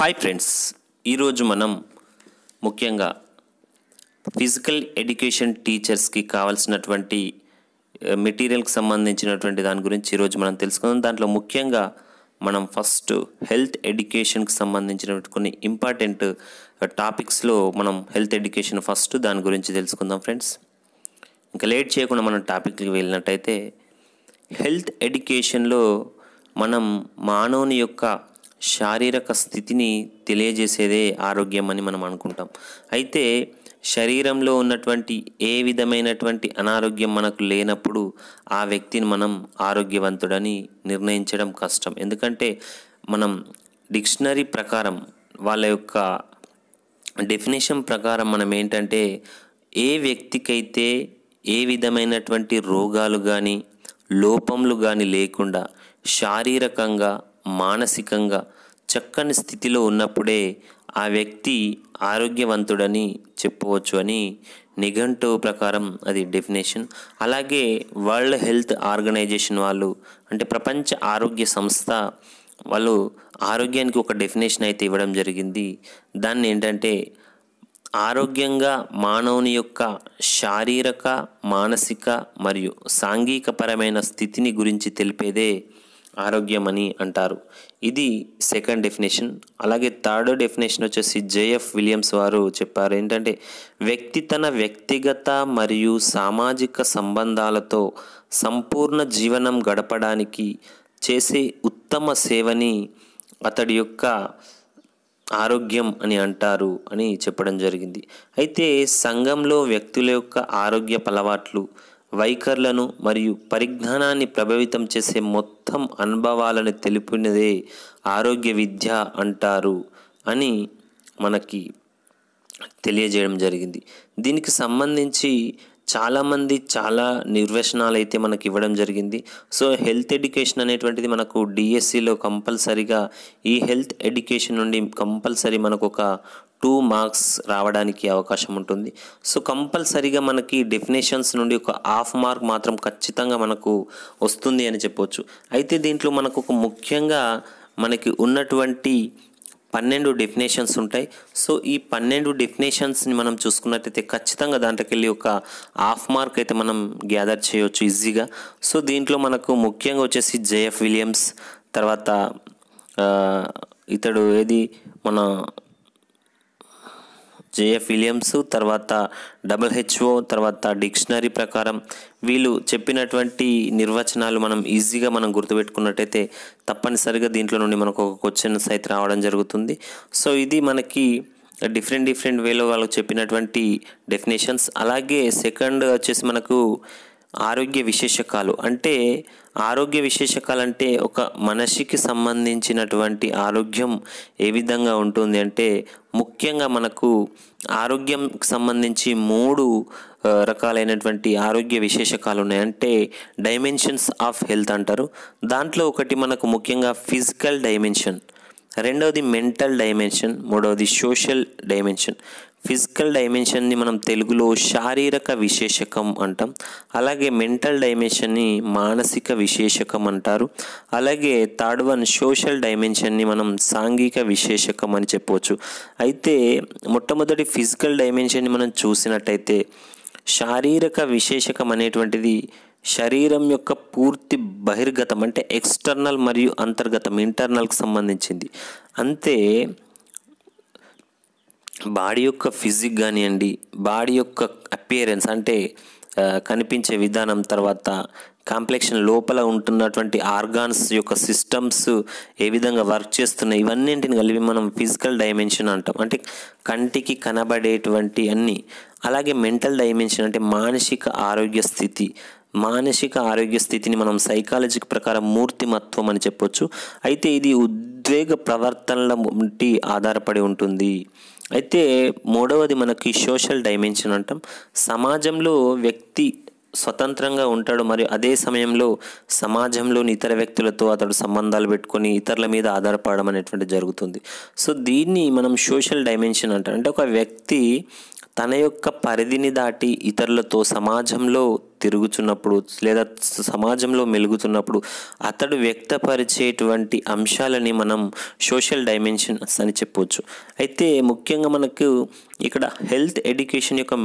hi friends ఈరోజు మనం ముఖ్యంగా ఫిజికల్ ఎడ్యుకేషన్ టీచర్స్కి కావాల్సినటువంటి మెటీరియల్కి సంబంధించినటువంటి దాని గురించి ఈరోజు మనం తెలుసుకుందాం దాంట్లో ముఖ్యంగా మనం ఫస్ట్ హెల్త్ ఎడ్యుకేషన్కి సంబంధించిన కొన్ని ఇంపార్టెంట్ టాపిక్స్లో మనం హెల్త్ ఎడ్యుకేషన్ ఫస్ట్ దాని గురించి తెలుసుకుందాం ఫ్రెండ్స్ ఇంకా లేట్ చేయకుండా మనం టాపిక్కి వెళ్ళినట్టయితే హెల్త్ ఎడ్యుకేషన్లో మనం మానవుని యొక్క శారీరక స్థితిని తెలియజేసేదే ఆరోగ్యం అని మనం అనుకుంటాం అయితే శరీరంలో ఉన్నటువంటి ఏ విధమైనటువంటి అనారోగ్యం మనకు లేనప్పుడు ఆ వ్యక్తిని మనం ఆరోగ్యవంతుడని నిర్ణయించడం కష్టం ఎందుకంటే మనం డిక్షనరీ ప్రకారం వాళ్ళ యొక్క డెఫినేషన్ ప్రకారం మనం ఏంటంటే ఏ వ్యక్తికైతే ఏ విధమైనటువంటి రోగాలు కానీ లోపములు కానీ లేకుండా శారీరకంగా మానసికంగా చక్కని స్థితిలో ఉన్నప్పుడే ఆ వ్యక్తి ఆరోగ్యవంతుడని చెప్పవచ్చు అని నిఘంటు ప్రకారం అది డెఫినేషన్ అలాగే వరల్డ్ హెల్త్ ఆర్గనైజేషన్ వాళ్ళు అంటే ప్రపంచ ఆరోగ్య సంస్థ వాళ్ళు ఆరోగ్యానికి ఒక డెఫినేషన్ అయితే ఇవ్వడం జరిగింది దాన్ని ఏంటంటే ఆరోగ్యంగా మానవుని యొక్క శారీరక మానసిక మరియు సాంఘికపరమైన స్థితిని గురించి తెలిపేదే ఆరోగ్యమని అంటారు ఇది సెకండ్ డెఫినేషన్ అలాగే థర్డ్ డెఫినేషన్ వచ్చేసి జేఎఫ్ విలియమ్స్ వారు చెప్పారు ఏంటంటే వ్యక్తి తన వ్యక్తిగత మరియు సామాజిక సంబంధాలతో సంపూర్ణ జీవనం గడపడానికి చేసే ఉత్తమ సేవని అతడి యొక్క ఆరోగ్యం అని అంటారు అని చెప్పడం జరిగింది అయితే సంఘంలో వ్యక్తుల యొక్క ఆరోగ్య పలవాట్లు వైఖర్లను మరియు పరిజ్ఞానాన్ని ప్రభావితం చేసే మొత్తం అనుభవాలను తెలిపినదే ఆరోగ్య విద్య అంటారు అని మనకి తెలియజేయడం జరిగింది దీనికి సంబంధించి చాలామంది చాలా నిర్వచనాలు అయితే మనకి ఇవ్వడం జరిగింది సో హెల్త్ ఎడ్యుకేషన్ అనేటువంటిది మనకు డిఎస్సిలో కంపల్సరీగా ఈ హెల్త్ ఎడ్యుకేషన్ నుండి కంపల్సరీ మనకు ఒక టూ మార్క్స్ రావడానికి అవకాశం ఉంటుంది సో కంపల్సరీగా మనకి డెఫినేషన్స్ నుండి ఒక హాఫ్ మార్క్ మాత్రం ఖచ్చితంగా మనకు వస్తుంది అని చెప్పవచ్చు అయితే దీంట్లో మనకు ఒక ముఖ్యంగా మనకి ఉన్నటువంటి పన్నెండు డెఫినేషన్స్ ఉంటాయి సో ఈ పన్నెండు డెఫినేషన్స్ని మనం చూసుకున్నట్టయితే ఖచ్చితంగా దాంట్లోకి వెళ్ళి ఒక హాఫ్ మార్క్ అయితే మనం గ్యాదర్ చేయవచ్చు ఈజీగా సో దీంట్లో మనకు ముఖ్యంగా వచ్చేసి జేఎఫ్ విలియమ్స్ తర్వాత ఇతడు ఏది మన జేఎఫ్ విలియమ్స్ తర్వాత డబ్ల్యూహెచ్ఓ తర్వాత డిక్షనరీ ప్రకారం వీళ్ళు చెప్పినటువంటి నిర్వచనాలు మనం ఈజీగా మనం గుర్తుపెట్టుకున్నట్టయితే తప్పనిసరిగా దీంట్లో నుండి మనకు ఒక క్వశ్చన్ అయితే రావడం జరుగుతుంది సో ఇది మనకి డిఫరెంట్ డిఫరెంట్ వేలో వాళ్ళు చెప్పినటువంటి డెఫినేషన్స్ అలాగే సెకండ్ వచ్చేసి మనకు ఆరోగ్య విశేషకాలు అంటే ఆరోగ్య విశేషకాలు అంటే ఒక మనిషికి సంబంధించినటువంటి ఆరోగ్యం ఏ విధంగా ఉంటుంది అంటే ముఖ్యంగా మనకు ఆరోగ్యం సంబంధించి మూడు రకాలైనటువంటి ఆరోగ్య విశేషకాలు ఉన్నాయి అంటే డైమెన్షన్స్ ఆఫ్ హెల్త్ అంటారు దాంట్లో ఒకటి మనకు ముఖ్యంగా ఫిజికల్ డైమెన్షన్ రెండవది మెంటల్ డైమెన్షన్ మూడవది సోషల్ డైమెన్షన్ ఫిజికల్ డైమెన్షన్ని మనం తెలుగులో శారీరక విశేషకం అంటాం అలాగే మెంటల్ డైమెన్షన్ని మానసిక విశేషకం అంటారు అలాగే థర్డ్ వన్ సోషల్ డైమెన్షన్ని మనం సాంఘిక విశేషకం అని చెప్పవచ్చు అయితే మొట్టమొదటి ఫిజికల్ డైమెన్షన్ని మనం చూసినట్టయితే శారీరక విశేషకం అనేటువంటిది శరీరం యొక్క పూర్తి బహిర్గతం అంటే ఎక్స్టర్నల్ మరియు అంతర్గతం ఇంటర్నల్కి సంబంధించింది అంతే బాడీ యొక్క ఫిజిక్ కానివ్వండి బాడీ యొక్క అపియరెన్స్ అంటే కనిపించే విధానం తర్వాత కాంప్లెక్షన్ లోపల ఉంటున్నటువంటి ఆర్గాన్స్ యొక్క సిస్టమ్స్ ఏ విధంగా వర్క్ చేస్తున్నాయి ఇవన్నింటిని కలిపి మనం ఫిజికల్ డైమెన్షన్ అంటాం అంటే కంటికి కనబడేటువంటి అన్నీ అలాగే మెంటల్ డైమెన్షన్ అంటే మానసిక ఆరోగ్య స్థితి మానసిక ఆరోగ్య స్థితిని మనం సైకాలజీకి ప్రకారం మూర్తిమత్వం అని చెప్పొచ్చు అయితే ఇది ఉద్వేగ ప్రవర్తనల ఆధారపడి ఉంటుంది అయితే మూడవది మనకి సోషల్ డైమెన్షన్ అంటాం సమాజంలో వ్యక్తి స్వతంత్రంగా ఉంటాడు మరియు అదే సమయంలో సమాజంలోని ఇతర వ్యక్తులతో అతడు సంబంధాలు పెట్టుకొని ఇతరుల మీద ఆధారపడడం అనేటువంటి జరుగుతుంది సో దీన్ని మనం సోషల్ డైమెన్షన్ అంటాం అంటే ఒక వ్యక్తి తన యొక్క పరిధిని దాటి ఇతరులతో సమాజంలో తిరుగుతున్నప్పుడు లేదా సమాజంలో మెలుగుతున్నప్పుడు అతడు వ్యక్తపరిచేటువంటి అంశాలని మనం సోషల్ డైమెన్షన్స్ అని చెప్పవచ్చు అయితే ముఖ్యంగా మనకు ఇక్కడ హెల్త్ ఎడ్యుకేషన్ యొక్క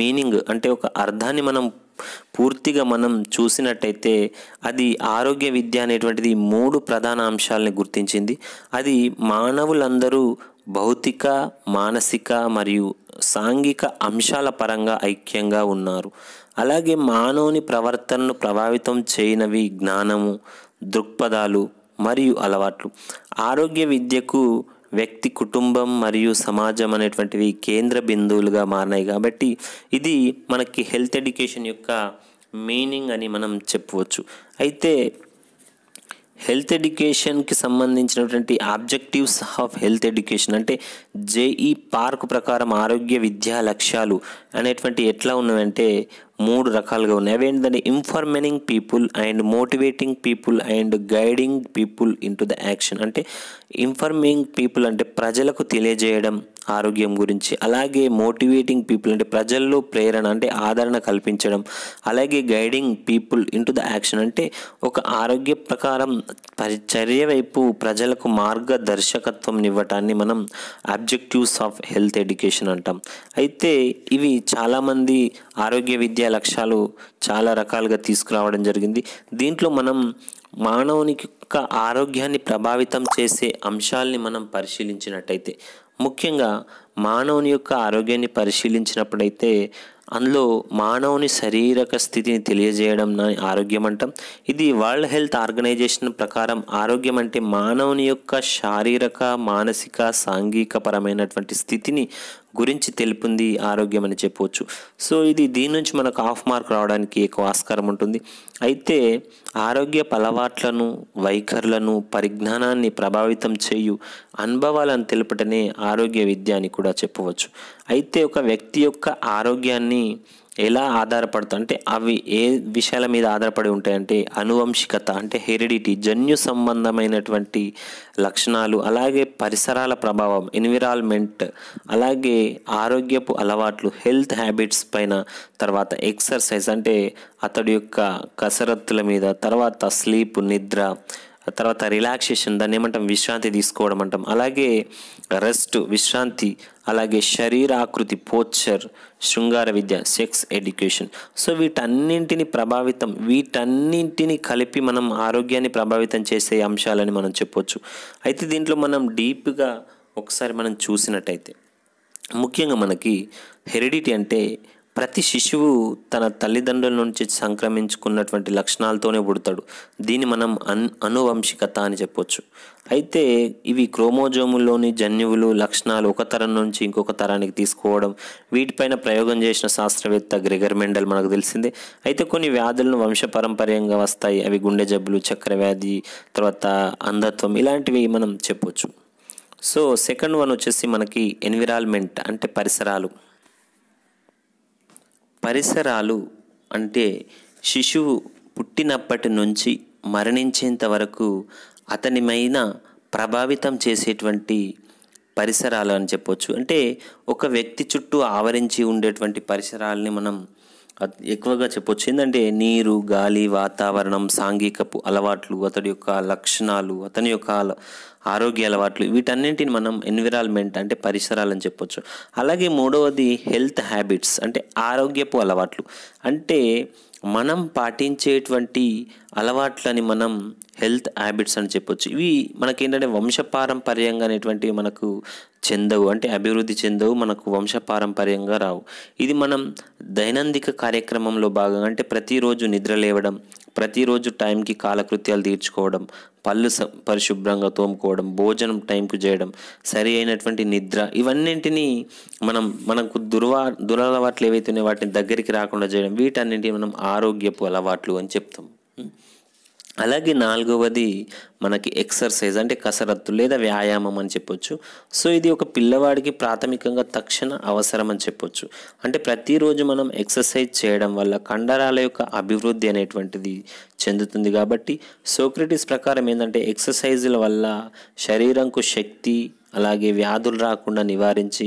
మీనింగ్ అంటే ఒక అర్థాన్ని మనం పూర్తిగా మనం చూసినట్టయితే అది ఆరోగ్య విద్య అనేటువంటిది మూడు ప్రధాన అంశాలని గుర్తించింది అది మానవులందరూ భౌతిక మానసిక మరియు సాంఘిక అంశాల పరంగా ఐక్యంగా ఉన్నారు అలాగే మానవుని ప్రవర్తనను ప్రభావితం చేయనవి జ్ఞానము దృక్పథాలు మరియు అలవాట్లు ఆరోగ్య విద్యకు వ్యక్తి కుటుంబం మరియు సమాజం అనేటువంటివి కేంద్ర బిందువులుగా మారినాయి కాబట్టి ఇది మనకి హెల్త్ ఎడ్యుకేషన్ యొక్క మీనింగ్ అని మనం చెప్పవచ్చు అయితే హెల్త్ ఎడ్యుకేషన్కి సంబంధించినటువంటి ఆబ్జెక్టివ్స్ ఆఫ్ హెల్త్ ఎడ్యుకేషన్ అంటే జేఈ పార్క్ ప్రకారం ఆరోగ్య విద్యా లక్ష్యాలు అనేటువంటి ఎట్లా ఉన్నాయంటే మూడు రకాలుగా ఉన్నాయి అవేంటంటే informing people and motivating people and guiding people into the action అంటే ఇన్ఫర్మింగ్ పీపుల్ అంటే ప్రజలకు తెలియజేయడం ఆరోగ్యం గురించి అలాగే మోటివేటింగ్ పీపుల్ అంటే ప్రజల్లో ప్రేరణ అంటే ఆదరణ కల్పించడం అలాగే guiding people into the action అంటే ఒక ఆరోగ్య ప్రకారం పరిచర్య వైపు ప్రజలకు మార్గదర్శకత్వం ఇవ్వటాన్ని మనం అబ్జెక్టివ్స్ ఆఫ్ హెల్త్ ఎడ్యుకేషన్ అంటాం అయితే ఇవి చాలామంది ఆరోగ్య విద్య విజయ లక్ష్యాలు చాలా రకాలుగా తీసుకురావడం జరిగింది దీంట్లో మనం మానవునికి యొక్క ఆరోగ్యాన్ని ప్రభావితం చేసే అంశాలని మనం పరిశీలించినట్టయితే ముఖ్యంగా మానవుని యొక్క ఆరోగ్యాన్ని పరిశీలించినప్పుడైతే అందులో మానవుని శారీరక స్థితిని తెలియజేయడం ఆరోగ్యం అంటాం ఇది వరల్డ్ హెల్త్ ఆర్గనైజేషన్ ప్రకారం ఆరోగ్యం అంటే మానవుని యొక్క శారీరక మానసిక సాంఘికపరమైనటువంటి స్థితిని గురించి తెలిపింది ఆరోగ్యం అని చెప్పవచ్చు సో ఇది దీని నుంచి మనకు హాఫ్ మార్క్ రావడానికి ఎక్కువ ఆస్కారం ఉంటుంది అయితే ఆరోగ్య పలవాట్లను వైఖరులను పరిజ్ఞానాన్ని ప్రభావితం చేయు అనుభవాలను తెలుపటనే ఆరోగ్య విద్య అని కూడా చెప్పవచ్చు అయితే ఒక వ్యక్తి యొక్క ఆరోగ్యాన్ని ఎలా ఆధారపడతా అంటే అవి ఏ విషయాల మీద ఆధారపడి ఉంటాయంటే అనువంశికత అంటే హెరిడిటీ జన్యు సంబంధమైనటువంటి లక్షణాలు అలాగే పరిసరాల ప్రభావం ఎన్విరాన్మెంట్ అలాగే ఆరోగ్యపు అలవాట్లు హెల్త్ హ్యాబిట్స్ పైన తర్వాత ఎక్సర్సైజ్ అంటే అతడి యొక్క కసరత్తుల మీద తర్వాత స్లీప్ నిద్ర తర్వాత రిలాక్సేషన్ దాన్ని ఏమంటాం విశ్రాంతి తీసుకోవడం అంటాం అలాగే రెస్ట్ విశ్రాంతి అలాగే శరీరాకృతి పోచర్ శృంగార విద్య సెక్స్ ఎడ్యుకేషన్ సో వీటన్నింటిని ప్రభావితం వీటన్నింటిని కలిపి మనం ఆరోగ్యాన్ని ప్రభావితం చేసే అంశాలని మనం చెప్పొచ్చు అయితే దీంట్లో మనం డీప్గా ఒకసారి మనం చూసినట్టయితే ముఖ్యంగా మనకి హెరిడిటీ అంటే ప్రతి శిశువు తన తల్లిదండ్రుల నుంచి సంక్రమించుకున్నటువంటి లక్షణాలతోనే పుడతాడు దీన్ని మనం అన్ అనువంశికత అని చెప్పొచ్చు అయితే ఇవి క్రోమోజోముల్లోని జన్యువులు లక్షణాలు ఒక తరం నుంచి ఇంకొక తరానికి తీసుకోవడం వీటిపైన ప్రయోగం చేసిన శాస్త్రవేత్త గ్రెగర్ మెండల్ మనకు తెలిసిందే అయితే కొన్ని వ్యాధులను వంశపరంపర్యంగా వస్తాయి అవి గుండె జబ్బులు చక్కెర వ్యాధి తర్వాత అంధత్వం ఇలాంటివి మనం చెప్పొచ్చు సో సెకండ్ వన్ వచ్చేసి మనకి ఎన్విరాన్మెంట్ అంటే పరిసరాలు పరిసరాలు అంటే శిశువు పుట్టినప్పటి నుంచి మరణించేంత వరకు అతనిమైన ప్రభావితం చేసేటువంటి పరిసరాలు అని చెప్పొచ్చు అంటే ఒక వ్యక్తి చుట్టూ ఆవరించి ఉండేటువంటి పరిసరాలని మనం ఎక్కువగా చెప్పొచ్చు ఏంటంటే నీరు గాలి వాతావరణం సాంఘికపు అలవాట్లు అతడి యొక్క లక్షణాలు అతని యొక్క ఆరోగ్య అలవాట్లు వీటన్నింటిని మనం ఎన్విరాన్మెంట్ అంటే పరిసరాలని చెప్పొచ్చు అలాగే మూడవది హెల్త్ హ్యాబిట్స్ అంటే ఆరోగ్యపు అలవాట్లు అంటే మనం పాటించేటువంటి అలవాట్లని మనం హెల్త్ హ్యాబిట్స్ అని చెప్పొచ్చు ఇవి మనకేంటంటే వంశపారంపర్యంగా అనేటువంటివి మనకు చెందవు అంటే అభివృద్ధి చెందవు మనకు వంశపారంపర్యంగా రావు ఇది మనం దైనందిక కార్యక్రమంలో భాగంగా అంటే ప్రతిరోజు నిద్ర లేవడం ప్రతిరోజు టైంకి కాలకృత్యాలు తీర్చుకోవడం పళ్ళు పరిశుభ్రంగా తోముకోవడం భోజనం టైంకు చేయడం సరి అయినటువంటి నిద్ర ఇవన్నింటినీ మనం మనకు దుర్వా దురలవాట్లు ఏవైతే ఉన్నాయో వాటిని దగ్గరికి రాకుండా చేయడం వీటన్నింటినీ మనం ఆరోగ్యపు అలవాట్లు అని చెప్తాం అలాగే నాలుగవది మనకి ఎక్సర్సైజ్ అంటే కసరత్తు లేదా వ్యాయామం అని చెప్పొచ్చు సో ఇది ఒక పిల్లవాడికి ప్రాథమికంగా తక్షణ అవసరం అని చెప్పొచ్చు అంటే ప్రతిరోజు మనం ఎక్సర్సైజ్ చేయడం వల్ల కండరాల యొక్క అభివృద్ధి అనేటువంటిది చెందుతుంది కాబట్టి సోక్రటిస్ ప్రకారం ఏంటంటే ఎక్సర్సైజుల వల్ల శరీరంకు శక్తి అలాగే వ్యాధులు రాకుండా నివారించి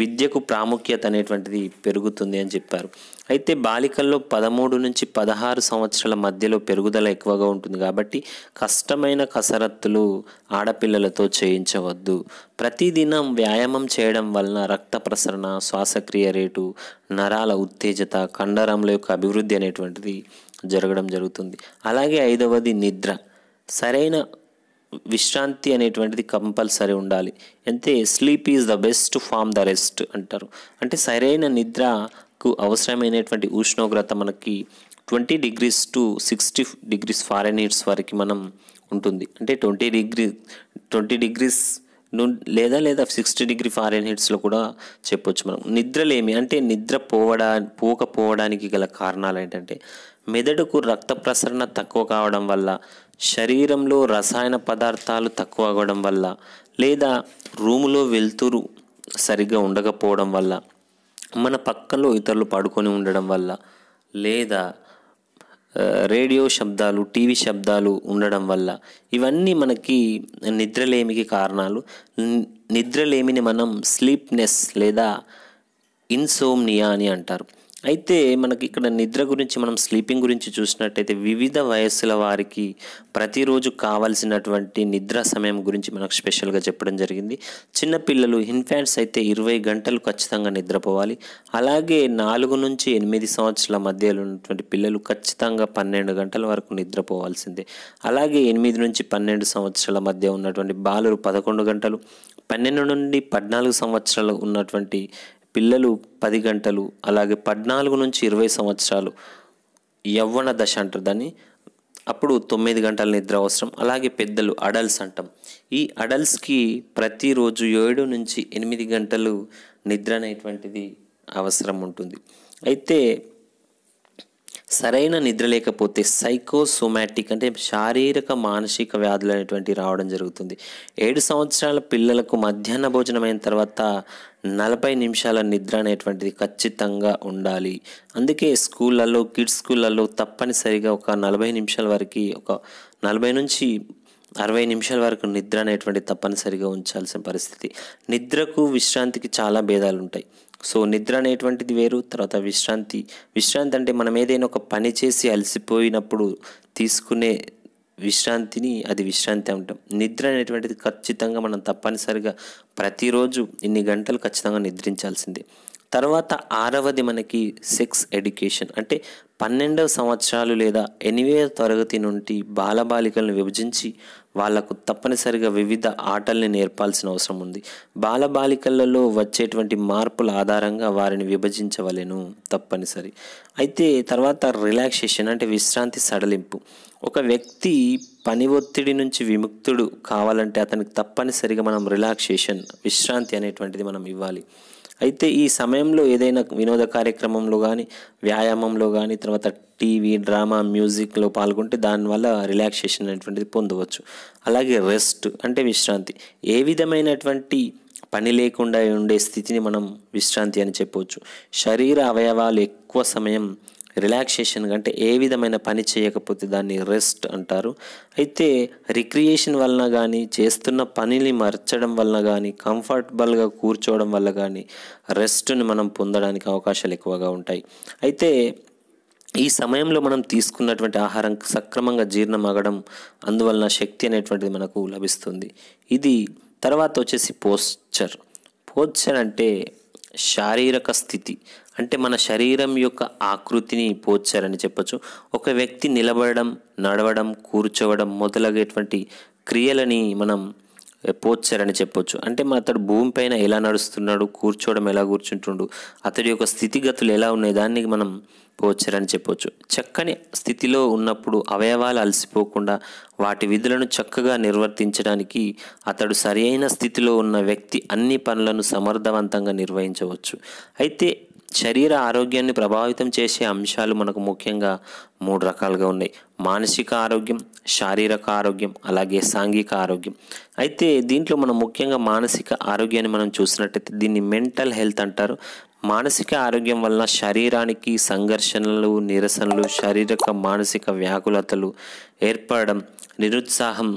విద్యకు ప్రాముఖ్యత అనేటువంటిది పెరుగుతుంది అని చెప్పారు అయితే బాలికల్లో పదమూడు నుంచి పదహారు సంవత్సరాల మధ్యలో పెరుగుదల ఎక్కువగా ఉంటుంది కాబట్టి కష్టమైన కసరత్తులు ఆడపిల్లలతో చేయించవద్దు ప్రతిదినం వ్యాయామం చేయడం వలన రక్త ప్రసరణ శ్వాసక్రియ రేటు నరాల ఉత్తేజత కండరముల యొక్క అభివృద్ధి అనేటువంటిది జరగడం జరుగుతుంది అలాగే ఐదవది నిద్ర సరైన విశ్రాంతి అనేటువంటిది కంపల్సరీ ఉండాలి అంతే sleep is the best form the rest అంటారు అంటే సరైన నిద్రకు అవసరమైనటువంటి ఉష్ణోగ్రత మనకి twenty degrees to sixty degrees Fahrenheits వరకు మనం ఉంటుంది అంటే ట్వంటీ డిగ్రీ ట్వంటీ డిగ్రీస్ లేదా లేదా సిక్స్టీ డిగ్రీ ఫారెన్ హీట్స్లో కూడా చెప్పొచ్చు మనం నిద్రలేమి అంటే నిద్ర పోవడా పోకపోవడానికి గల కారణాలు ఏంటంటే మెదడుకు రక్త ప్రసరణ తక్కువ కావడం వల్ల శరీరంలో రసాయన పదార్థాలు తక్కువ అవ్వడం వల్ల లేదా రూములో వెలుతురు సరిగ్గా ఉండకపోవడం వల్ల మన పక్కలో ఇతరులు పడుకొని ఉండడం వల్ల లేదా రేడియో శబ్దాలు టీవీ శబ్దాలు ఉండడం వల్ల ఇవన్నీ మనకి నిద్రలేమికి కారణాలు నిద్రలేమిని మనం స్లీప్నెస్ లేదా ఇన్సోమ్నియా అని అంటారు అయితే మనకి ఇక్కడ నిద్ర గురించి మనం స్లీపింగ్ గురించి చూసినట్టయితే వివిధ వయస్సుల వారికి ప్రతిరోజు కావాల్సినటువంటి నిద్ర సమయం గురించి మనకు స్పెషల్గా చెప్పడం జరిగింది చిన్నపిల్లలు ఇన్ఫాంట్స్ అయితే ఇరవై గంటలు ఖచ్చితంగా నిద్రపోవాలి అలాగే నాలుగు నుంచి ఎనిమిది సంవత్సరాల మధ్యలో ఉన్నటువంటి పిల్లలు ఖచ్చితంగా పన్నెండు గంటల వరకు నిద్రపోవాల్సిందే అలాగే ఎనిమిది నుంచి పన్నెండు సంవత్సరాల మధ్య ఉన్నటువంటి బాలురు పదకొండు గంటలు పన్నెండు నుండి పద్నాలుగు సంవత్సరాలు ఉన్నటువంటి పిల్లలు పది గంటలు అలాగే పద్నాలుగు నుంచి ఇరవై సంవత్సరాలు యవ్వన దశ అంటారు దాన్ని అప్పుడు తొమ్మిది గంటల నిద్ర అవసరం అలాగే పెద్దలు అడల్ట్స్ అంటాం ఈ అడల్ట్స్కి ప్రతిరోజు ఏడు నుంచి ఎనిమిది గంటలు నిద్ర అనేటువంటిది అవసరం ఉంటుంది అయితే సరైన నిద్ర లేకపోతే సైకోసోమాటిక్ అంటే శారీరక మానసిక వ్యాధులు అనేటువంటి రావడం జరుగుతుంది ఏడు సంవత్సరాల పిల్లలకు మధ్యాహ్న భోజనం అయిన తర్వాత నలభై నిమిషాల నిద్ర అనేటువంటిది ఖచ్చితంగా ఉండాలి అందుకే స్కూళ్ళల్లో కిడ్స్ స్కూళ్ళల్లో తప్పనిసరిగా ఒక నలభై నిమిషాల వరకు ఒక నలభై నుంచి అరవై నిమిషాల వరకు నిద్ర అనేటువంటి తప్పనిసరిగా ఉంచాల్సిన పరిస్థితి నిద్రకు విశ్రాంతికి చాలా భేదాలు ఉంటాయి సో నిద్ర అనేటువంటిది వేరు తర్వాత విశ్రాంతి విశ్రాంతి అంటే మనం ఏదైనా ఒక పని చేసి అలసిపోయినప్పుడు తీసుకునే విశ్రాంతిని అది విశ్రాంతి అంటాం నిద్ర అనేటువంటిది ఖచ్చితంగా మనం తప్పనిసరిగా ప్రతిరోజు ఇన్ని గంటలు ఖచ్చితంగా నిద్రించాల్సిందే తర్వాత ఆరవది మనకి సెక్స్ ఎడ్యుకేషన్ అంటే పన్నెండవ సంవత్సరాలు లేదా ఎనిమిదవ తరగతి నుండి బాలబాలికలను విభజించి వాళ్లకు తప్పనిసరిగా వివిధ ఆటల్ని నేర్పాల్సిన అవసరం ఉంది బాలబాలికలలో వచ్చేటువంటి మార్పుల ఆధారంగా వారిని విభజించవలెను తప్పనిసరి అయితే తర్వాత రిలాక్సేషన్ అంటే విశ్రాంతి సడలింపు ఒక వ్యక్తి పని ఒత్తిడి నుంచి విముక్తుడు కావాలంటే అతనికి తప్పనిసరిగా మనం రిలాక్సేషన్ విశ్రాంతి అనేటువంటిది మనం ఇవ్వాలి అయితే ఈ సమయంలో ఏదైనా వినోద కార్యక్రమంలో కానీ వ్యాయామంలో కానీ తర్వాత టీవీ డ్రామా మ్యూజిక్లో పాల్గొంటే దానివల్ల రిలాక్సేషన్ అనేటువంటిది పొందవచ్చు అలాగే రెస్ట్ అంటే విశ్రాంతి ఏ విధమైనటువంటి పని లేకుండా ఉండే స్థితిని మనం విశ్రాంతి అని చెప్పవచ్చు శరీర అవయవాలు ఎక్కువ సమయం రిలాక్సేషన్ అంటే ఏ విధమైన పని చేయకపోతే దాన్ని రెస్ట్ అంటారు అయితే రిక్రియేషన్ వలన కానీ చేస్తున్న పనిని మర్చడం వలన కానీ కంఫర్టబుల్గా కూర్చోవడం వల్ల కానీ రెస్ట్ని మనం పొందడానికి అవకాశాలు ఎక్కువగా ఉంటాయి అయితే ఈ సమయంలో మనం తీసుకున్నటువంటి ఆహారం సక్రమంగా జీర్ణం అగడం అందువలన శక్తి అనేటువంటిది మనకు లభిస్తుంది ఇది తర్వాత వచ్చేసి పోస్చర్ పోస్చర్ అంటే శారీరక స్థితి అంటే మన శరీరం యొక్క ఆకృతిని పోల్చారని చెప్పచ్చు ఒక వ్యక్తి నిలబడడం నడవడం కూర్చోవడం మొదలగేటువంటి క్రియలని మనం అని చెప్పొచ్చు అంటే మా అతడు భూమిపైన ఎలా నడుస్తున్నాడు కూర్చోవడం ఎలా కూర్చుంటుండు అతడి యొక్క స్థితిగతులు ఎలా ఉన్నాయి దాన్ని మనం అని చెప్పొచ్చు చక్కని స్థితిలో ఉన్నప్పుడు అవయవాలు అలసిపోకుండా వాటి విధులను చక్కగా నిర్వర్తించడానికి అతడు సరియైన స్థితిలో ఉన్న వ్యక్తి అన్ని పనులను సమర్థవంతంగా నిర్వహించవచ్చు అయితే శరీర ఆరోగ్యాన్ని ప్రభావితం చేసే అంశాలు మనకు ముఖ్యంగా మూడు రకాలుగా ఉన్నాయి మానసిక ఆరోగ్యం శారీరక ఆరోగ్యం అలాగే సాంఘిక ఆరోగ్యం అయితే దీంట్లో మనం ముఖ్యంగా మానసిక ఆరోగ్యాన్ని మనం చూసినట్టయితే దీన్ని మెంటల్ హెల్త్ అంటారు మానసిక ఆరోగ్యం వలన శరీరానికి సంఘర్షణలు నిరసనలు శారీరక మానసిక వ్యాకులతలు ఏర్పడడం నిరుత్సాహం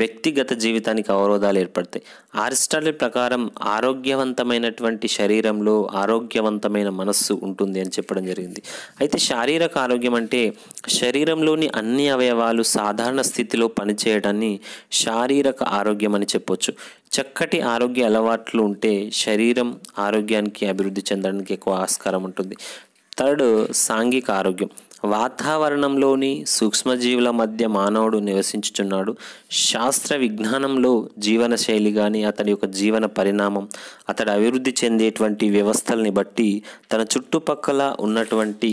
వ్యక్తిగత జీవితానికి అవరోధాలు ఏర్పడతాయి ఆరిస్టాటిల్ ప్రకారం ఆరోగ్యవంతమైనటువంటి శరీరంలో ఆరోగ్యవంతమైన మనస్సు ఉంటుంది అని చెప్పడం జరిగింది అయితే శారీరక ఆరోగ్యం అంటే శరీరంలోని అన్ని అవయవాలు సాధారణ స్థితిలో పనిచేయడాన్ని శారీరక ఆరోగ్యం అని చెప్పొచ్చు చక్కటి ఆరోగ్య అలవాట్లు ఉంటే శరీరం ఆరోగ్యానికి అభివృద్ధి చెందడానికి ఎక్కువ ఆస్కారం ఉంటుంది థర్డ్ సాంఘిక ఆరోగ్యం వాతావరణంలోని సూక్ష్మజీవుల మధ్య మానవుడు నివసించుచున్నాడు శాస్త్ర విజ్ఞానంలో జీవనశైలి కానీ అతని యొక్క జీవన పరిణామం అతడు అభివృద్ధి చెందేటువంటి వ్యవస్థల్ని బట్టి తన చుట్టుపక్కల ఉన్నటువంటి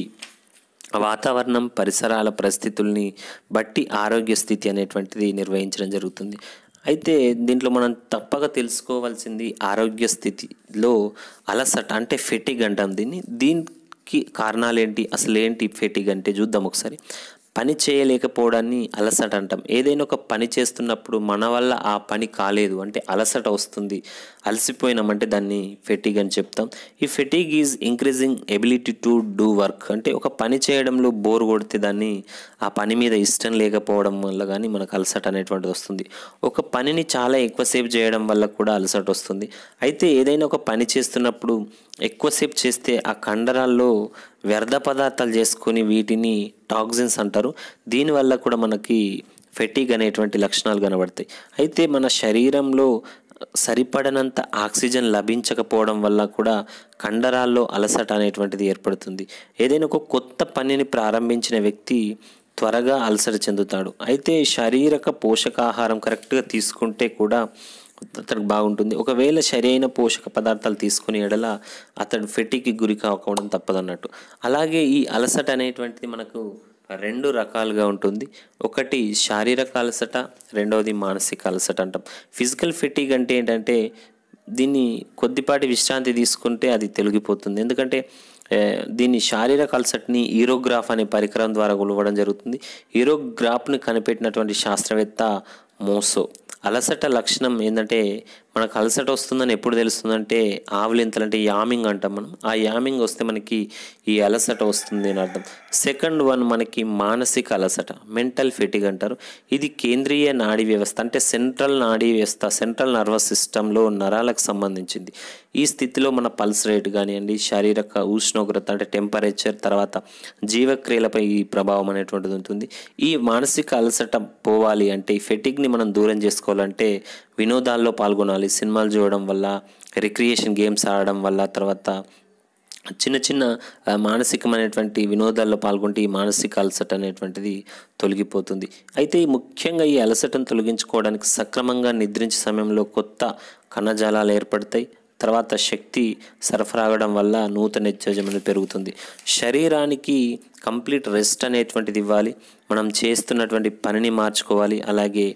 వాతావరణం పరిసరాల పరిస్థితుల్ని బట్టి ఆరోగ్య స్థితి అనేటువంటిది నిర్వహించడం జరుగుతుంది అయితే దీంట్లో మనం తప్పక తెలుసుకోవాల్సింది ఆరోగ్య స్థితిలో అలసట అంటే ఫెటిగ్ అంటాం దీన్ని దీని కారణాలేంటి కారణాలు ఏంటి అసలు ఏంటి అంటే చూద్దాం ఒకసారి పని చేయలేకపోవడాన్ని అలసట అంటాం ఏదైనా ఒక పని చేస్తున్నప్పుడు మన వల్ల ఆ పని కాలేదు అంటే అలసట వస్తుంది అలసిపోయినామంటే దాన్ని ఫెటీగ్ అని చెప్తాం ఈ fatigue is increasing ability to do work అంటే ఒక పని చేయడంలో బోర్ కొడితే దాన్ని ఆ పని మీద ఇష్టం లేకపోవడం వల్ల కానీ మనకు అలసట అనేటువంటిది వస్తుంది ఒక పనిని చాలా ఎక్కువసేపు చేయడం వల్ల కూడా అలసట వస్తుంది అయితే ఏదైనా ఒక పని చేస్తున్నప్పుడు ఎక్కువసేపు చేస్తే ఆ కండరాల్లో వ్యర్థ పదార్థాలు చేసుకుని వీటిని టాక్సిన్స్ అంటారు దీనివల్ల కూడా మనకి ఫెటీగ్ అనేటువంటి లక్షణాలు కనబడతాయి అయితే మన శరీరంలో సరిపడనంత ఆక్సిజన్ లభించకపోవడం వల్ల కూడా కండరాల్లో అలసట అనేటువంటిది ఏర్పడుతుంది ఏదైనా ఒక కొత్త పనిని ప్రారంభించిన వ్యక్తి త్వరగా అలసట చెందుతాడు అయితే శారీరక పోషకాహారం కరెక్ట్గా తీసుకుంటే కూడా అతనికి బాగుంటుంది ఒకవేళ సరైన పోషక పదార్థాలు తీసుకుని ఎడల అతడు ఫెటీకి గురి కాకపోవడం తప్పదన్నట్టు అలాగే ఈ అలసట అనేటువంటిది మనకు రెండు రకాలుగా ఉంటుంది ఒకటి శారీరక అలసట రెండవది మానసిక అలసట అంటాం ఫిజికల్ ఫెటీగ్ అంటే ఏంటంటే దీన్ని కొద్దిపాటి విశ్రాంతి తీసుకుంటే అది తొలగిపోతుంది ఎందుకంటే దీన్ని శారీరక అలసటని ఈరోగ్రాఫ్ అనే పరికరం ద్వారా కొలవడం జరుగుతుంది ఈరోగ్రాఫ్ని కనిపెట్టినటువంటి శాస్త్రవేత్త మోసో అలసట లక్షణం ఏంటంటే మనకు అలసట వస్తుందని ఎప్పుడు తెలుస్తుందంటే ఆవులింతలు అంటే యామింగ్ అంటాం మనం ఆ యామింగ్ వస్తే మనకి ఈ అలసట వస్తుంది అని అర్థం సెకండ్ వన్ మనకి మానసిక అలసట మెంటల్ ఫెటిగ్ అంటారు ఇది కేంద్రీయ నాడీ వ్యవస్థ అంటే సెంట్రల్ నాడీ వ్యవస్థ సెంట్రల్ నర్వస్ సిస్టంలో నరాలకు సంబంధించింది ఈ స్థితిలో మన పల్స్ రేట్ కానివ్వండి శారీరక ఉష్ణోగ్రత అంటే టెంపరేచర్ తర్వాత జీవక్రియలపై ఈ ప్రభావం అనేటువంటిది ఉంటుంది ఈ మానసిక అలసట పోవాలి అంటే ఈ ఫెటిగ్ని మనం దూరం చేసుకోవాలంటే వినోదాల్లో పాల్గొనాలి సినిమాలు సినిమాలు చూడడం వల్ల రిక్రియేషన్ గేమ్స్ ఆడడం వల్ల తర్వాత చిన్న చిన్న మానసికమైనటువంటి వినోదాల్లో పాల్గొంటే ఈ మానసిక అలసట అనేటువంటిది తొలగిపోతుంది అయితే ముఖ్యంగా ఈ అలసటను తొలగించుకోవడానికి సక్రమంగా నిద్రించే సమయంలో కొత్త కణజాలాలు ఏర్పడతాయి తర్వాత శక్తి సరఫరాగడం వల్ల నూతన ఉత్తేజం అనేది పెరుగుతుంది శరీరానికి కంప్లీట్ రెస్ట్ అనేటువంటిది ఇవ్వాలి మనం చేస్తున్నటువంటి పనిని మార్చుకోవాలి అలాగే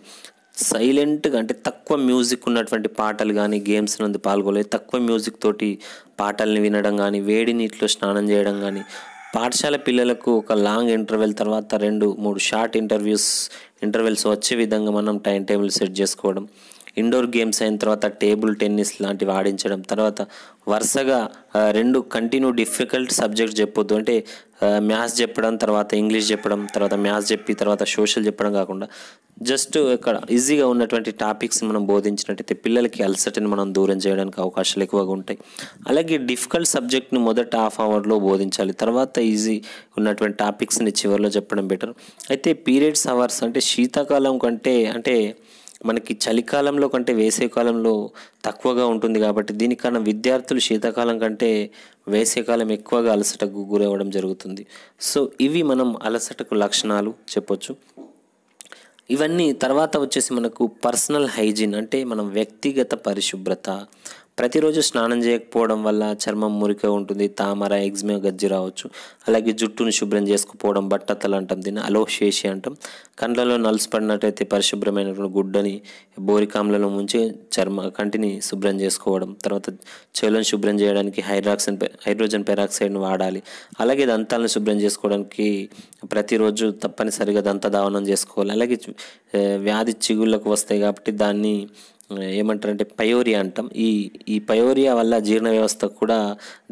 సైలెంట్గా అంటే తక్కువ మ్యూజిక్ ఉన్నటువంటి పాటలు కానీ గేమ్స్ నందు పాల్గొనే తక్కువ మ్యూజిక్ తోటి పాటల్ని వినడం కానీ వేడి నీటిలో స్నానం చేయడం కానీ పాఠశాల పిల్లలకు ఒక లాంగ్ ఇంటర్వెల్ తర్వాత రెండు మూడు షార్ట్ ఇంటర్వ్యూస్ ఇంటర్వెల్స్ వచ్చే విధంగా మనం టైం టేబుల్ సెట్ చేసుకోవడం ఇండోర్ గేమ్స్ అయిన తర్వాత టేబుల్ టెన్నిస్ లాంటివి ఆడించడం తర్వాత వరుసగా రెండు కంటిన్యూ డిఫికల్ట్ సబ్జెక్ట్ చెప్పొద్దు అంటే మ్యాథ్స్ చెప్పడం తర్వాత ఇంగ్లీష్ చెప్పడం తర్వాత మ్యాథ్స్ చెప్పి తర్వాత సోషల్ చెప్పడం కాకుండా జస్ట్ ఇక్కడ ఈజీగా ఉన్నటువంటి టాపిక్స్ మనం బోధించినట్టయితే పిల్లలకి అలసటని మనం దూరం చేయడానికి అవకాశాలు ఎక్కువగా ఉంటాయి అలాగే డిఫికల్ట్ సబ్జెక్ట్ని మొదట హాఫ్ అవర్లో బోధించాలి తర్వాత ఈజీ ఉన్నటువంటి టాపిక్స్ని చివరిలో చెప్పడం బెటర్ అయితే పీరియడ్స్ అవర్స్ అంటే శీతాకాలం కంటే అంటే మనకి చలికాలంలో కంటే వేసవికాలంలో తక్కువగా ఉంటుంది కాబట్టి దీనికన్నా విద్యార్థులు శీతాకాలం కంటే వేసవికాలం ఎక్కువగా అలసటకు గురవ్వడం జరుగుతుంది సో ఇవి మనం అలసటకు లక్షణాలు చెప్పొచ్చు ఇవన్నీ తర్వాత వచ్చేసి మనకు పర్సనల్ హైజీన్ అంటే మనం వ్యక్తిగత పరిశుభ్రత ప్రతిరోజు స్నానం చేయకపోవడం వల్ల చర్మం మురిక ఉంటుంది తామర ఎగ్జిమ గజ్జి రావచ్చు అలాగే జుట్టును శుభ్రం చేసుకుపోవడం బట్టతలు అంటాం దీన్ని అలోశేషి అంటాం కండ్లలో నలుసు పడినట్టయితే పరిశుభ్రమైనటువంటి గుడ్డని బోరికాంలలో ముంచి చర్మ కంటిని శుభ్రం చేసుకోవడం తర్వాత చెవులను శుభ్రం చేయడానికి హైడ్రాక్సిన్ హైడ్రోజన్ పెరాక్సైడ్ను వాడాలి అలాగే దంతాలను శుభ్రం చేసుకోవడానికి ప్రతిరోజు తప్పనిసరిగా దంత దావనం చేసుకోవాలి అలాగే వ్యాధి చిగుళ్ళకు వస్తాయి కాబట్టి దాన్ని ఏమంటారంటే పయోరియా అంటాం ఈ ఈ పయోరియా వల్ల జీర్ణ వ్యవస్థ కూడా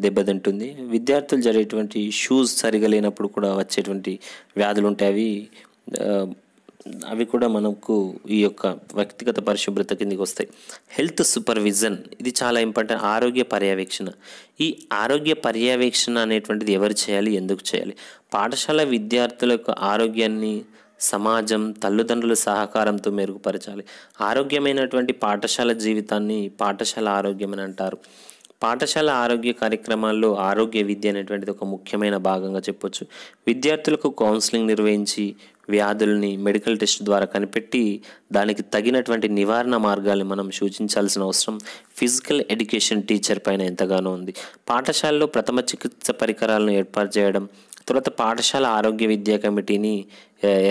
దెబ్బతింటుంది విద్యార్థులు జరిగేటువంటి షూస్ సరిగా లేనప్పుడు కూడా వచ్చేటువంటి వ్యాధులు ఉంటాయి అవి అవి కూడా మనకు ఈ యొక్క వ్యక్తిగత పరిశుభ్రత కిందకి వస్తాయి హెల్త్ సూపర్విజన్ ఇది చాలా ఇంపార్టెంట్ ఆరోగ్య పర్యవేక్షణ ఈ ఆరోగ్య పర్యవేక్షణ అనేటువంటిది ఎవరు చేయాలి ఎందుకు చేయాలి పాఠశాల విద్యార్థుల యొక్క ఆరోగ్యాన్ని సమాజం తల్లిదండ్రుల సహకారంతో మెరుగుపరచాలి ఆరోగ్యమైనటువంటి పాఠశాల జీవితాన్ని పాఠశాల ఆరోగ్యం అని అంటారు పాఠశాల ఆరోగ్య కార్యక్రమాల్లో ఆరోగ్య విద్య అనేటువంటిది ఒక ముఖ్యమైన భాగంగా చెప్పొచ్చు విద్యార్థులకు కౌన్సిలింగ్ నిర్వహించి వ్యాధుల్ని మెడికల్ టెస్ట్ ద్వారా కనిపెట్టి దానికి తగినటువంటి నివారణ మార్గాలు మనం సూచించాల్సిన అవసరం ఫిజికల్ ఎడ్యుకేషన్ టీచర్ పైన ఎంతగానో ఉంది పాఠశాలలో ప్రథమ చికిత్స పరికరాలను ఏర్పాటు చేయడం తర్వాత పాఠశాల ఆరోగ్య విద్యా కమిటీని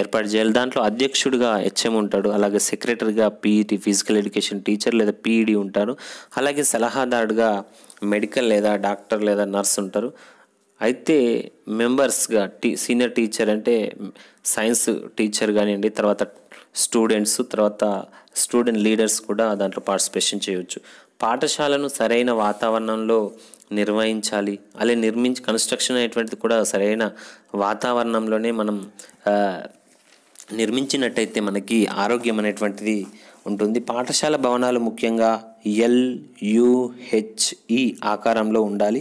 ఏర్పాటు చేయాలి దాంట్లో అధ్యక్షుడిగా హెచ్ఎం ఉంటాడు అలాగే సెక్రటరీగా పీఈటీ ఫిజికల్ ఎడ్యుకేషన్ టీచర్ లేదా పీఈడి ఉంటారు అలాగే సలహాదారుడుగా మెడికల్ లేదా డాక్టర్ లేదా నర్స్ ఉంటారు అయితే మెంబర్స్గా టీ సీనియర్ టీచర్ అంటే సైన్స్ టీచర్ కానివ్వండి తర్వాత స్టూడెంట్స్ తర్వాత స్టూడెంట్ లీడర్స్ కూడా దాంట్లో పార్టిసిపేషన్ చేయవచ్చు పాఠశాలను సరైన వాతావరణంలో నిర్వహించాలి అలాగే నిర్మించి కన్స్ట్రక్షన్ అనేటువంటిది కూడా సరైన వాతావరణంలోనే మనం నిర్మించినట్టయితే మనకి ఆరోగ్యం అనేటువంటిది ఉంటుంది పాఠశాల భవనాలు ముఖ్యంగా ఎల్ యుహెచ్ఈ e ఆకారంలో ఉండాలి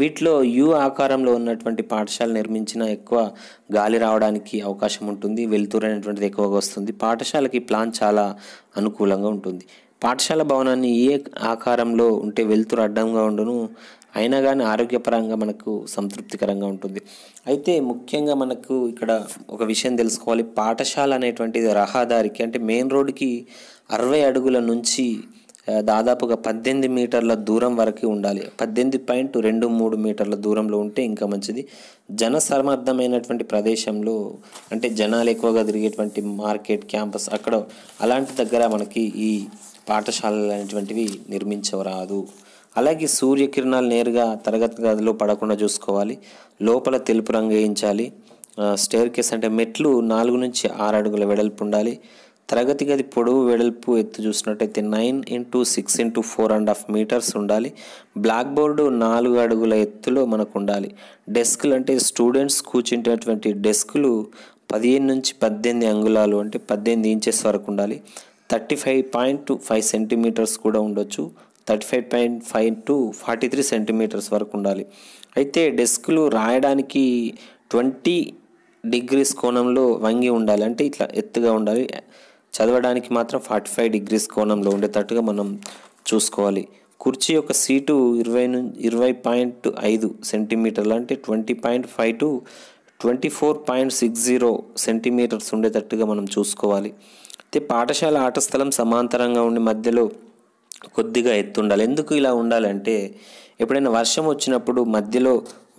వీటిలో యు ఆకారంలో ఉన్నటువంటి పాఠశాల నిర్మించిన ఎక్కువ గాలి రావడానికి అవకాశం ఉంటుంది వెలుతురు అనేటువంటిది ఎక్కువగా వస్తుంది పాఠశాలకి ప్లాన్ చాలా అనుకూలంగా ఉంటుంది పాఠశాల భవనాన్ని ఏ ఆకారంలో ఉంటే వెలుతురు అడ్డంగా ఉండను అయినా కానీ ఆరోగ్యపరంగా మనకు సంతృప్తికరంగా ఉంటుంది అయితే ముఖ్యంగా మనకు ఇక్కడ ఒక విషయం తెలుసుకోవాలి పాఠశాల అనేటువంటిది రహదారికి అంటే మెయిన్ రోడ్డుకి అరవై అడుగుల నుంచి దాదాపుగా పద్దెనిమిది మీటర్ల దూరం వరకు ఉండాలి పద్దెనిమిది పాయింట్ రెండు మూడు మీటర్ల దూరంలో ఉంటే ఇంకా మంచిది జన సమర్థమైనటువంటి ప్రదేశంలో అంటే జనాలు ఎక్కువగా తిరిగేటువంటి మార్కెట్ క్యాంపస్ అక్కడ అలాంటి దగ్గర మనకి ఈ పాఠశాలలు అనేటువంటివి నిర్మించవరాదు అలాగే సూర్యకిరణాలు నేరుగా తరగతి గదిలో పడకుండా చూసుకోవాలి లోపల తెలుపు రంగు వేయించాలి స్టేర్ కేస్ అంటే మెట్లు నాలుగు నుంచి ఆరు అడుగుల వెడల్పు ఉండాలి తరగతి గది పొడవు వెడల్పు ఎత్తు చూసినట్టయితే nine into six into four and half metres ఉండాలి బ్లాక్ బోర్డు నాలుగు అడుగుల ఎత్తులో మనకు ఉండాలి డెస్క్లు అంటే స్టూడెంట్స్ కూర్చుంటేటువంటి డెస్క్లు పదిహేను నుంచి పద్దెనిమిది అంగుళాలు అంటే పద్దెనిమిది ఇంచెస్ వరకు ఉండాలి thirty five point five centimetres కూడా ఉండొచ్చు thirty five point five to forty three centimetres వరకు ఉండాలి అయితే డెస్క్లు రాయడానికి ట్వంటీ డిగ్రీస్ కోణంలో వంగి ఉండాలి అంటే ఇట్లా ఎత్తుగా ఉండాలి చదవడానికి మాత్రం ఫార్టీ ఫైవ్ డిగ్రీస్ కోణంలో ఉండేటట్టుగా మనం చూసుకోవాలి కుర్చీ యొక్క సీటు ఇరవై ఇరవై పాయింట్ ఐదు సెంటీమీటర్లు అంటే twenty point five to twenty four point six zero centimetres ఉండేటట్టుగా మనం చూసుకోవాలి అయితే పాఠశాల ఆట స్థలం సమాంతరంగా ఉండి మధ్యలో కొద్దిగా ఎత్తు ఉండాలి ఎందుకు ఇలా ఉండాలంటే ఎప్పుడైనా వర్షం వచ్చినప్పుడు మధ్యలో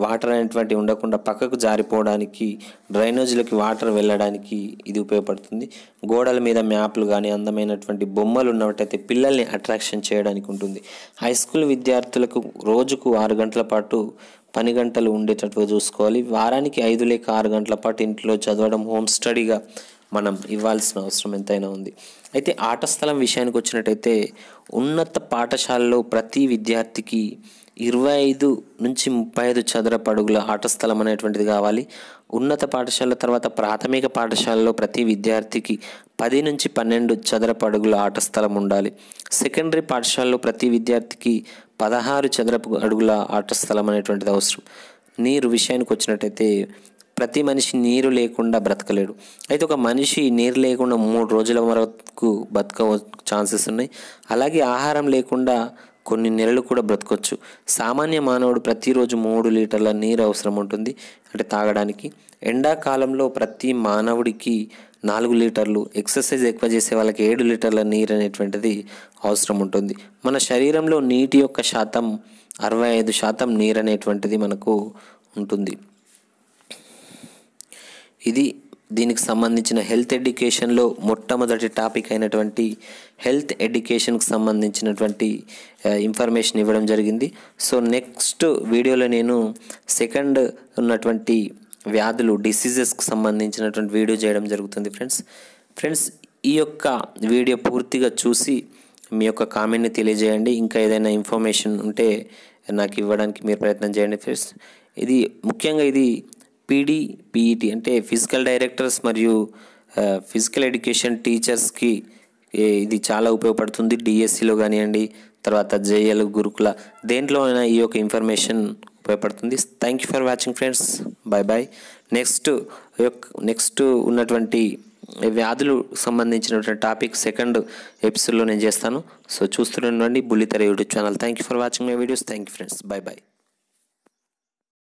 వాటర్ అనేటువంటి ఉండకుండా పక్కకు జారిపోవడానికి డ్రైనేజీలకి వాటర్ వెళ్ళడానికి ఇది ఉపయోగపడుతుంది గోడల మీద మ్యాప్లు కానీ అందమైనటువంటి బొమ్మలు ఉన్నట్టయితే పిల్లల్ని అట్రాక్షన్ చేయడానికి ఉంటుంది హై స్కూల్ విద్యార్థులకు రోజుకు ఆరు గంటల పాటు పని గంటలు ఉండేటట్టుగా చూసుకోవాలి వారానికి ఐదు లేక ఆరు గంటల పాటు ఇంట్లో చదవడం హోమ్ స్టడీగా మనం ఇవ్వాల్సిన అవసరం ఎంతైనా ఉంది అయితే ఆట స్థలం విషయానికి వచ్చినట్టయితే ఉన్నత పాఠశాలలో ప్రతి విద్యార్థికి ఇరవై ఐదు నుంచి ముప్పై ఐదు పడుగుల ఆట స్థలం అనేటువంటిది కావాలి ఉన్నత పాఠశాల తర్వాత ప్రాథమిక పాఠశాలలో ప్రతి విద్యార్థికి పది నుంచి పన్నెండు అడుగుల ఆట స్థలం ఉండాలి సెకండరీ పాఠశాలలో ప్రతి విద్యార్థికి పదహారు చదరపు అడుగుల ఆట స్థలం అనేటువంటిది అవసరం నీరు విషయానికి వచ్చినట్టయితే ప్రతి మనిషి నీరు లేకుండా బ్రతకలేడు అయితే ఒక మనిషి నీరు లేకుండా మూడు రోజుల వరకు బతక ఛాన్సెస్ ఉన్నాయి అలాగే ఆహారం లేకుండా కొన్ని నెలలు కూడా బ్రతకొచ్చు సామాన్య మానవుడు ప్రతిరోజు మూడు లీటర్ల నీరు అవసరం ఉంటుంది అంటే తాగడానికి ఎండాకాలంలో ప్రతి మానవుడికి నాలుగు లీటర్లు ఎక్సర్సైజ్ ఎక్కువ చేసే వాళ్ళకి ఏడు లీటర్ల నీరు అనేటువంటిది అవసరం ఉంటుంది మన శరీరంలో నీటి యొక్క శాతం అరవై ఐదు శాతం నీరు అనేటువంటిది మనకు ఉంటుంది ఇది దీనికి సంబంధించిన హెల్త్ ఎడ్యుకేషన్లో మొట్టమొదటి టాపిక్ అయినటువంటి హెల్త్ ఎడ్యుకేషన్కి సంబంధించినటువంటి ఇన్ఫర్మేషన్ ఇవ్వడం జరిగింది సో నెక్స్ట్ వీడియోలో నేను సెకండ్ ఉన్నటువంటి వ్యాధులు డిసీజెస్కి సంబంధించినటువంటి వీడియో చేయడం జరుగుతుంది ఫ్రెండ్స్ ఫ్రెండ్స్ ఈ యొక్క వీడియో పూర్తిగా చూసి మీ యొక్క కామెంట్ని తెలియజేయండి ఇంకా ఏదైనా ఇన్ఫర్మేషన్ ఉంటే నాకు ఇవ్వడానికి మీరు ప్రయత్నం చేయండి ఫ్రెండ్స్ ఇది ముఖ్యంగా ఇది పీడీ పీఈటీ అంటే ఫిజికల్ డైరెక్టర్స్ మరియు ఫిజికల్ ఎడ్యుకేషన్ టీచర్స్కి ఇది చాలా ఉపయోగపడుతుంది డిఎస్సిలో కానివ్వండి తర్వాత జేఎల్ గురుకుల దేంట్లో అయినా ఈ యొక్క ఇన్ఫర్మేషన్ ఉపయోగపడుతుంది thank you for watching friends bye bye next next ఉన్నటువంటి వ్యాధులు సంబంధించినటువంటి టాపిక్ సెకండ్ ఎపిసోడ్లో నేను చేస్తాను సో చూస్తుండండి Bullitera YouTube channel thank you for watching my videos thank you friends bye bye